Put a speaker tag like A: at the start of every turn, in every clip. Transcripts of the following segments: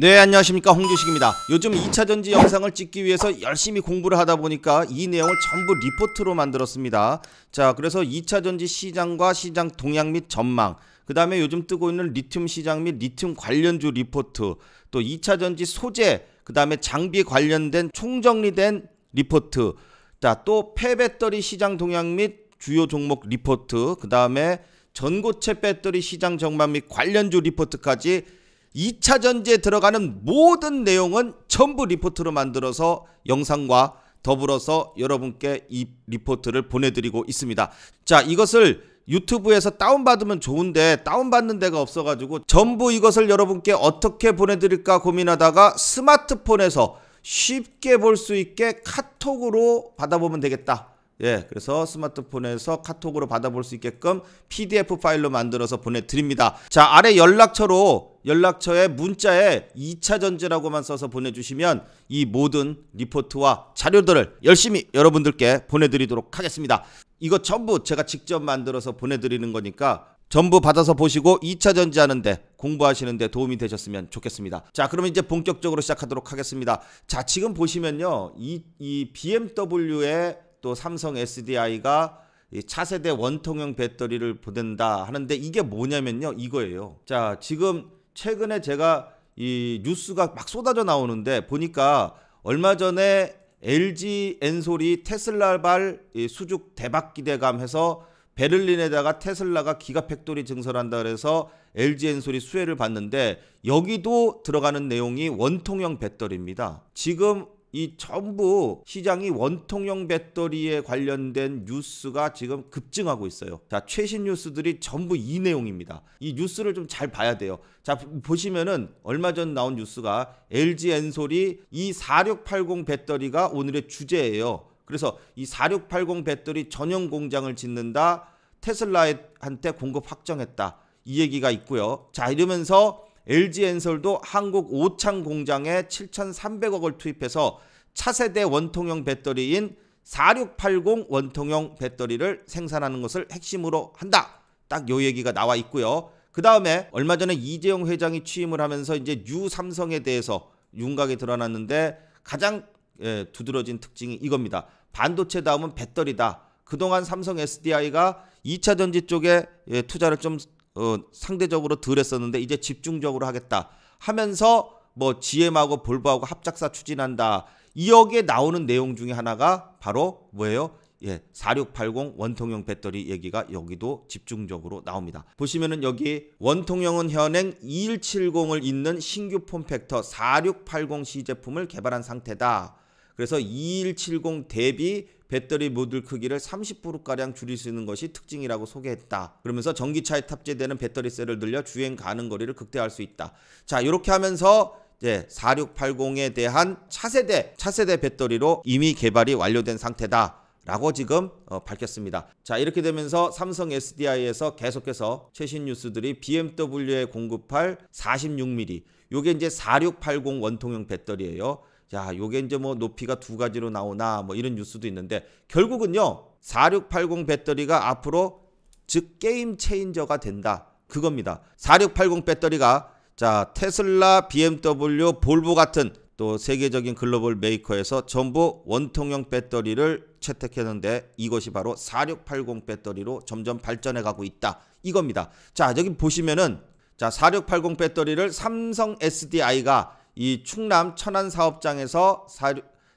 A: 네 안녕하십니까 홍주식입니다 요즘 2차전지 영상을 찍기 위해서 열심히 공부를 하다 보니까 이 내용을 전부 리포트로 만들었습니다 자 그래서 2차전지 시장과 시장 동향 및 전망 그 다음에 요즘 뜨고 있는 리튬 시장 및 리튬 관련주 리포트 또 2차전지 소재 그 다음에 장비 관련된 총정리된 리포트 자 또 폐배터리 시장 동향 및 주요 종목 리포트 그 다음에 전고체 배터리 시장 전망 및 관련주 리포트까지 2차 전지에 들어가는 모든 내용은 전부 리포트로 만들어서 영상과 더불어서 여러분께 이 리포트를 보내드리고 있습니다. 자 이것을 유튜브에서 다운받으면 좋은데 다운받는 데가 없어가지고 전부 이것을 여러분께 어떻게 보내드릴까 고민하다가 스마트폰에서 쉽게 볼 수 있게 카톡으로 받아보면 되겠다. 예, 그래서 스마트폰에서 카톡으로 받아볼 수 있게끔 PDF 파일로 만들어서 보내드립니다. 자, 아래 연락처로 연락처에 문자에 2차 전지라고만 써서 보내주시면 이 모든 리포트와 자료들을 열심히 여러분들께 보내드리도록 하겠습니다. 이거 전부 제가 직접 만들어서 보내드리는 거니까 전부 받아서 보시고 2차 전지하는데 공부하시는데 도움이 되셨으면 좋겠습니다. 자, 그러면 이제 본격적으로 시작하도록 하겠습니다. 자, 지금 보시면요. 이, 이 BMW의 또 삼성 SDI가 차세대 원통형 배터리를 보낸다 하는데 이게 뭐냐면요. 이거예요. 자, 지금 최근에 제가 이 뉴스가 막 쏟아져 나오는데 보니까 얼마 전에 LG 엔솔이 테슬라발 이수죽 대박 기대감 해서 베를린에다가 테슬라가 기가팩토리 증설한다 그래서 LG 엔솔이 수혜를 받는데 여기도 들어가는 내용이 원통형 배터리입니다. 지금 이 전부 시장이 원통형 배터리에 관련된 뉴스가 지금 급증하고 있어요. 자, 최신 뉴스들이 전부 이 내용입니다. 이 뉴스를 좀 잘 봐야 돼요. 자, 보시면은 얼마 전 나온 뉴스가 LG 엔솔이 이 4680 배터리가 오늘의 주제예요. 그래서 이 4680 배터리 전용 공장을 짓는다. 테슬라한테 공급 확정했다. 이 얘기가 있고요. 자, 이러면서 LG 엔솔도 한국 오창 공장에 7,300억을 투입해서 차세대 원통형 배터리인 4680 원통형 배터리를 생산하는 것을 핵심으로 한다. 딱 요 얘기가 나와 있고요. 그 다음에 얼마 전에 이재용 회장이 취임을 하면서 이제 뉴삼성에 대해서 윤곽이 드러났는데 가장 예, 두드러진 특징이 이겁니다. 반도체 다음은 배터리다. 그동안 삼성 SDI가 2차 전지 쪽에 예, 투자를 좀 어, 상대적으로 덜 했었는데 이제 집중적으로 하겠다 하면서 뭐 GM하고 볼보하고 합작사 추진한다. 이억에 나오는 내용 중에 하나가 바로 뭐예요? 예, 4680 원통형 배터리 얘기가 여기도 집중적으로 나옵니다. 보시면은 여기 원통형은 현행 2170을 잇는 신규 폼팩터 4680 C 제품을 개발한 상태다. 그래서 2170 대비 배터리 모듈 크기를 30%가량 줄일 수 있는 것이 특징이라고 소개했다. 그러면서 전기차에 탑재되는 배터리 셀을 늘려 주행 가능 거리를 극대화할 수 있다. 자, 이렇게 하면서 이제 4680에 대한 차세대 차세대 배터리로 이미 개발이 완료된 상태다. 라고 지금 어, 밝혔습니다. 자 이렇게 되면서 삼성 SDI에서 계속해서 최신 뉴스들이 BMW에 공급할 46mm 요게 이제 4680 원통형 배터리예요. 야, 요게 이제 뭐 높이가 두 가지로 나오나 뭐 이런 뉴스도 있는데 결국은요. 4680 배터리가 앞으로 즉 게임 체인저가 된다. 그겁니다. 4680 배터리가 자, 테슬라, BMW, 볼보 같은 또 세계적인 글로벌 메이커에서 전부 원통형 배터리를 채택했는데 이것이 바로 4680 배터리로 점점 발전해 가고 있다. 이겁니다. 자, 여기 보시면은 자, 4680 배터리를 삼성 SDI가 이 충남 천안 사업장에서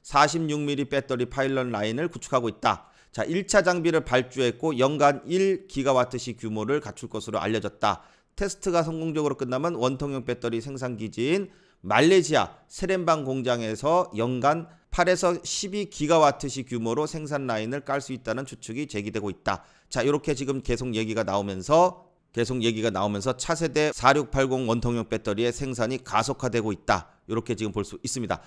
A: 46mm 배터리 파일럿 라인을 구축하고 있다. 자, 1차 장비를 발주했고 연간 1기가와트시 규모를 갖출 것으로 알려졌다. 테스트가 성공적으로 끝나면 원통형 배터리 생산 기지인 말레이시아 세렌방 공장에서 연간 8에서 12기가와트시 규모로 생산 라인을 깔 수 있다는 추측이 제기되고 있다. 자, 이렇게 지금 계속 얘기가 나오면서 계속 얘기가 나오면서 차세대 4680 원통형 배터리의 생산이 가속화되고 있다. 이렇게 지금 볼 수 있습니다.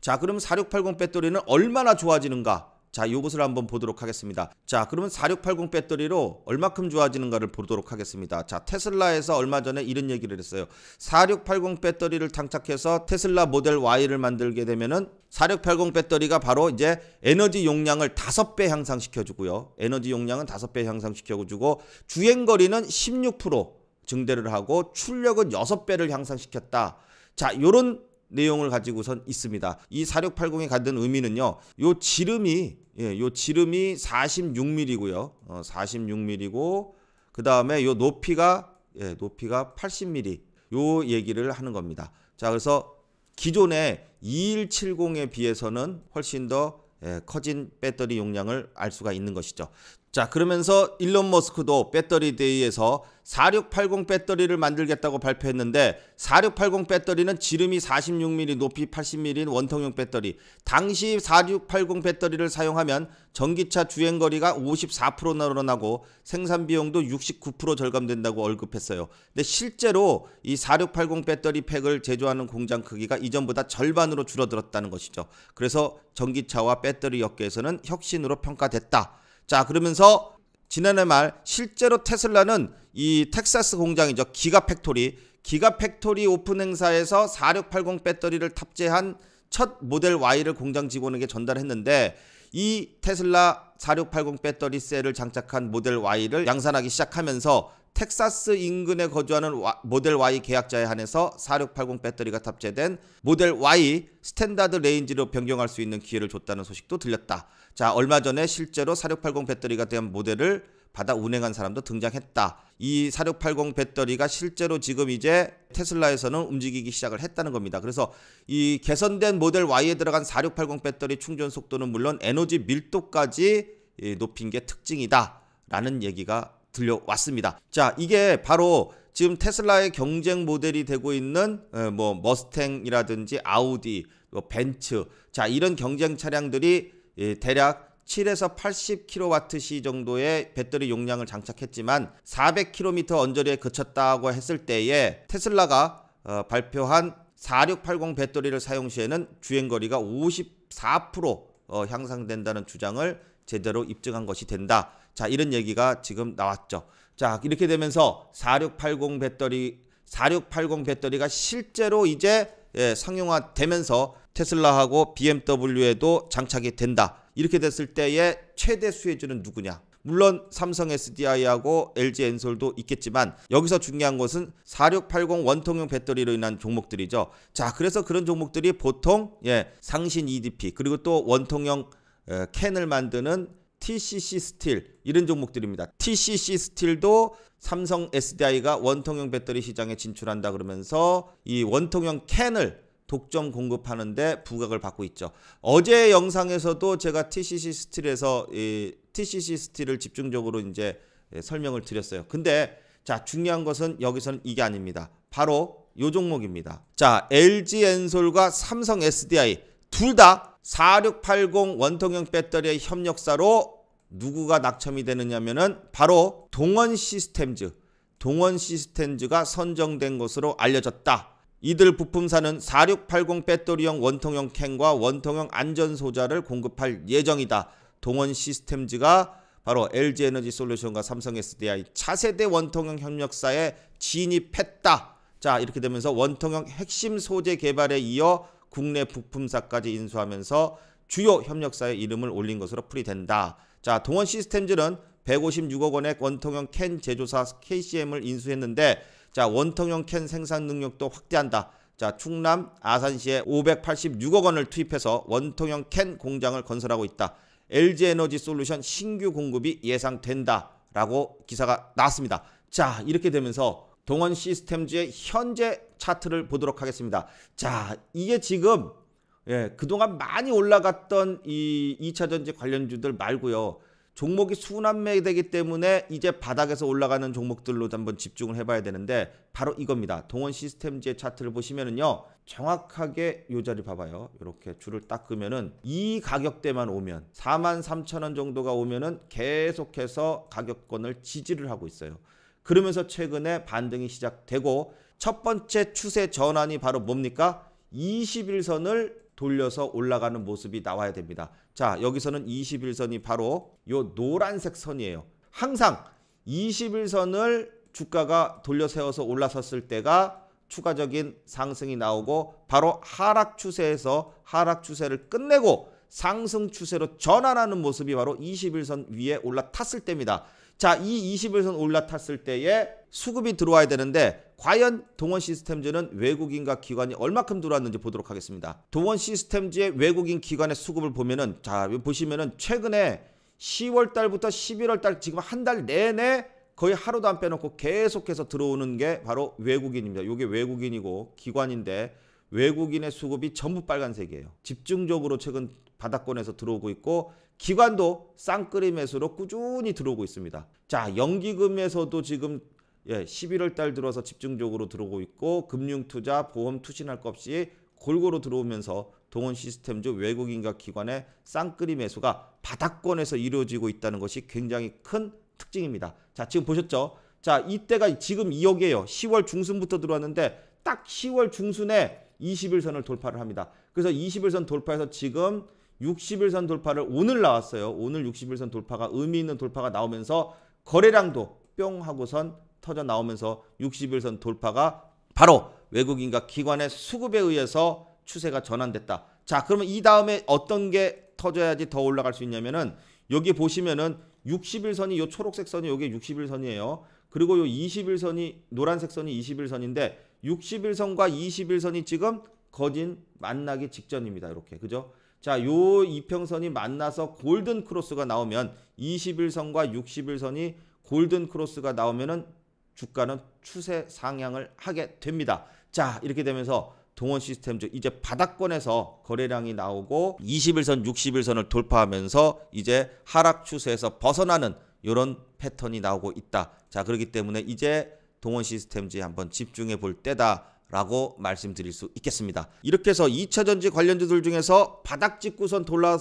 A: 자, 그럼 4680 배터리는 얼마나 좋아지는가? 자, 이것을 한번 보도록 하겠습니다. 자, 그러면 4680 배터리로 얼마큼 좋아지는가를 보도록 하겠습니다. 자, 테슬라에서 얼마 전에 이런 얘기를 했어요. 4680 배터리를 장착해서 테슬라 모델 Y를 만들게 되면은 4680 배터리가 바로 이제 에너지 용량을 5배 향상시켜 주고요. 에너지 용량은 5배 향상시켜 주고 주행 거리는 16% 증대를 하고 출력은 6배를 향상시켰다. 자, 요런 내용을 가지고선 있습니다. 이 4680이 갖는 의미는요. 요 지름이 예, 요 지름이 46mm고요. 어, 46mm고 그다음에 요 높이가 예, 높이가 80mm. 요 얘기를 하는 겁니다. 자, 그래서 기존의 2170에 비해서는 훨씬 더 예, 커진 배터리 용량을 알 수가 있는 것이죠. 자, 그러면서 일론 머스크도 배터리 데이에서 4680 배터리를 만들겠다고 발표했는데 4680 배터리는 지름이 46mm, 높이 80mm인 원통형 배터리. 당시 4680 배터리를 사용하면 전기차 주행 거리가 54% 늘어나고 생산 비용도 69% 절감된다고 언급했어요. 근데 실제로 이 4680 배터리 팩을 제조하는 공장 크기가 이전보다 절반으로 줄어들었다는 것이죠. 그래서 전기차와 배터리 업계에서는 혁신으로 평가됐다. 자, 그러면서 지난해 말 실제로 테슬라는 이 텍사스 공장이죠. 기가 팩토리. 기가 팩토리 오픈 행사에서 4680 배터리를 탑재한 첫 모델 Y를 공장 직원에게 전달했는데 이 테슬라 4680 배터리 셀을 장착한 모델 Y를 양산하기 시작하면서 텍사스 인근에 거주하는 모델 Y 계약자에 한해서 4680 배터리가 탑재된 모델 Y 스탠다드 레인지로 변경할 수 있는 기회를 줬다는 소식도 들렸다. 자, 얼마 전에 실제로 4680 배터리가 된 모델을 받아 운행한 사람도 등장했다. 이 4680 배터리가 실제로 지금 이제 테슬라에서는 움직이기 시작을 했다는 겁니다. 그래서 이 개선된 모델 Y에 들어간 4680 배터리 충전 속도는 물론 에너지 밀도까지 예, 높인 게 특징이다. 라는 얘기가 들려왔습니다. 자, 이게 바로 지금 테슬라의 경쟁 모델이 되고 있는 뭐 머스탱이라든지 아우디, 뭐 벤츠 자 이런 경쟁 차량들이 예, 대략 7에서 80kWh 정도의 배터리 용량을 장착했지만 400km 언저리에 그쳤다고 했을 때에 테슬라가 어, 발표한 4680 배터리를 사용 시에는 주행거리가 54% 어, 향상된다는 주장을 제대로 입증한 것이 된다. 자, 이런 얘기가 지금 나왔죠. 자, 이렇게 되면서 4680 배터리 4680 배터리가 실제로 이제 예, 상용화 되면서 테슬라하고 BMW에도 장착이 된다. 이렇게 됐을 때의 최대 수혜주는 누구냐? 물론 삼성 SDI하고 LG 엔솔도 있겠지만 여기서 중요한 것은 4680 원통형 배터리로 인한 종목들이죠. 자, 그래서 그런 종목들이 보통 예, 상신 EDP 그리고 또 원통형 어, 캔을 만드는 TCC 스틸 이런 종목들입니다. TCC 스틸도 삼성 SDI가 원통형 배터리 시장에 진출한다 그러면서 이 원통형 캔을 독점 공급하는데 부각을 받고 있죠. 어제 영상에서도 제가 TCC 스틸에서 이 TCC 스틸을 집중적으로 이제 설명을 드렸어요. 근데 자 중요한 것은 여기서는 이게 아닙니다. 바로 요 종목입니다. 자 LG 엔솔과 삼성 SDI 둘다 4680 원통형 배터리의 협력사로 누구가 낙첨이 되느냐면은 바로 동원 시스템즈, 동원 시스템즈가 선정된 것으로 알려졌다. 이들 부품사는 4680 배터리형 원통형 캔과 원통형 안전 소자를 공급할 예정이다. 동원 시스템즈가 바로 LG 에너지 솔루션과 삼성 SDI 차세대 원통형 협력사에 진입했다. 자, 이렇게 되면서 원통형 핵심 소재 개발에 이어 국내 부품사까지 인수하면서 주요 협력사의 이름을 올린 것으로 풀이된다. 자, 동원 시스템즈는 156억 원의 원통형 캔 제조사 KCM을 인수했는데 자, 원통형 캔 생산 능력도 확대한다. 자, 충남 아산시에 586억 원을 투입해서 원통형 캔 공장을 건설하고 있다. LG 에너지 솔루션 신규 공급이 예상된다라고 기사가 나왔습니다. 자, 이렇게 되면서 동원 시스템즈의 현재 차트를 보도록 하겠습니다. 자, 이게 지금 예, 그동안 많이 올라갔던 이 2차 전지 관련주들 말고요. 종목이 순환매되기 때문에 이제 바닥에서 올라가는 종목들로 한번 집중을 해봐야 되는데 바로 이겁니다. 동원 시스템즈의 차트를 보시면은요. 정확하게 요 자리 봐봐요. 이렇게 줄을 딱으면은이 가격대만 오면 43,000원 정도가 오면은 계속해서 가격권을 지지를 하고 있어요. 그러면서 최근에 반등이 시작되고 첫 번째 추세 전환이 바로 뭡니까? 21선을 돌려서 올라가는 모습이 나와야 됩니다. 자, 여기서는 21선이 바로 요 노란색 선이에요. 항상 21선을 주가가 돌려 세워서 올라섰을 때가 추가적인 상승이 나오고 바로 하락 추세에서 하락 추세를 끝내고 상승 추세로 전환하는 모습이 바로 21선 위에 올라탔을 때입니다. 자, 이 21선 올라탔을 때에 수급이 들어와야 되는데 과연 동원 시스템즈는 외국인과 기관이 얼마큼 들어왔는지 보도록 하겠습니다. 동원 시스템즈의 외국인 기관의 수급을 보면은 자, 보시면은 최근에 10월 달부터 11월 달 지금 한 달 내내 거의 하루도 안 빼놓고 계속해서 들어오는 게 바로 외국인입니다. 이게 외국인이고 기관인데 외국인의 수급이 전부 빨간색이에요. 집중적으로 최근 바닥권에서 들어오고 있고 기관도 쌍끌이 매수로 꾸준히 들어오고 있습니다. 자, 연기금에서도 지금 예, 11월 달 들어서 집중적으로 들어오고 있고 금융투자, 보험 투신할 것 없이 골고루 들어오면서 동원 시스템즈 외국인과 기관의 쌍끌이 매수가 바닥권에서 이루어지고 있다는 것이 굉장히 큰 특징입니다. 자, 지금 보셨죠? 자, 이때가 지금 2억이에요. 10월 중순부터 들어왔는데 딱 10월 중순에 21선을 돌파를 합니다. 그래서 21선 돌파해서 지금 60일선 돌파를 오늘 나왔어요. 오늘 60일선 돌파가 의미 있는 돌파가 나오면서 거래량도 뿅 하고선 터져 나오면서 60일선 돌파가 바로 외국인과 기관의 수급에 의해서 추세가 전환됐다. 자, 그러면 이 다음에 어떤 게 터져야지 더 올라갈 수 있냐면은 여기 보시면은 60일선이 요 초록색 선이 요게 60일선이에요. 그리고 요 20일선이 노란색 선이 20일선인데 60일선과 20일선이 지금 거진 만나기 직전입니다. 이렇게. 그죠? 자, 요 이평선이 만나서 골든 크로스가 나오면 21선과 61선이 골든 크로스가 나오면은 주가는 추세 상향을 하게 됩니다. 자, 이렇게 되면서 동원 시스템즈 이제 바닥권에서 거래량이 나오고 21선, 61선을 돌파하면서 이제 하락 추세에서 벗어나는 요런 패턴이 나오고 있다. 자, 그렇기 때문에 이제 동원 시스템즈에 한번 집중해 볼 때다. 라고 말씀드릴 수 있겠습니다. 이렇게 해서 2차전지 관련주들 중에서 바닥 찍고선 돌아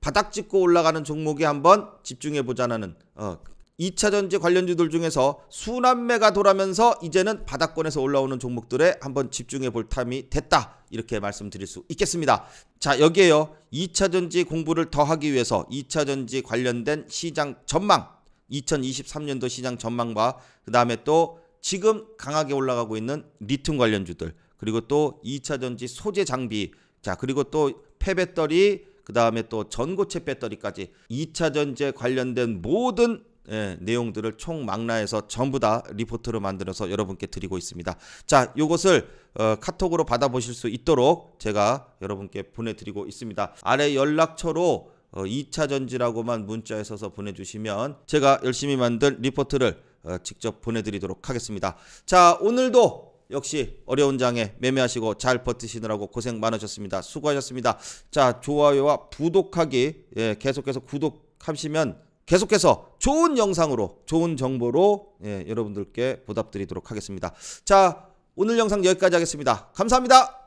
A: 바닥 찍고 올라가는 종목에 한번 집중해 보자는 어, 2차전지 관련주들 중에서 순환매가 돌아면서 이제는 바닥권에서 올라오는 종목들에 한번 집중해 볼 탐이 됐다. 이렇게 말씀드릴 수 있겠습니다. 자 여기에요. 2차전지 공부를 더 하기 위해서 2차전지 관련된 시장 전망 2023년도 시장 전망과 그 다음에 또 지금 강하게 올라가고 있는 리튬 관련주들 그리고 또 2차 전지 소재 장비 자 그리고 또 폐배터리 그 다음에 또 전고체 배터리까지 2차 전지에 관련된 모든 예, 내용들을 총망라해서 전부 다 리포트를 만들어서 여러분께 드리고 있습니다. 자, 요것을 어, 카톡으로 받아보실 수 있도록 제가 여러분께 보내드리고 있습니다. 아래 연락처로 어, 2차 전지라고만 문자에 써서 보내주시면 제가 열심히 만든 리포트를 어, 직접 보내드리도록 하겠습니다. 자, 오늘도 역시 어려운 장에 매매하시고 잘 버티시느라고 고생 많으셨습니다. 수고하셨습니다. 자, 좋아요와 구독하기 예, 계속해서 구독하시면 계속해서 좋은 영상으로 좋은 정보로 예, 여러분들께 보답드리도록 하겠습니다. 자, 오늘 영상 여기까지 하겠습니다. 감사합니다.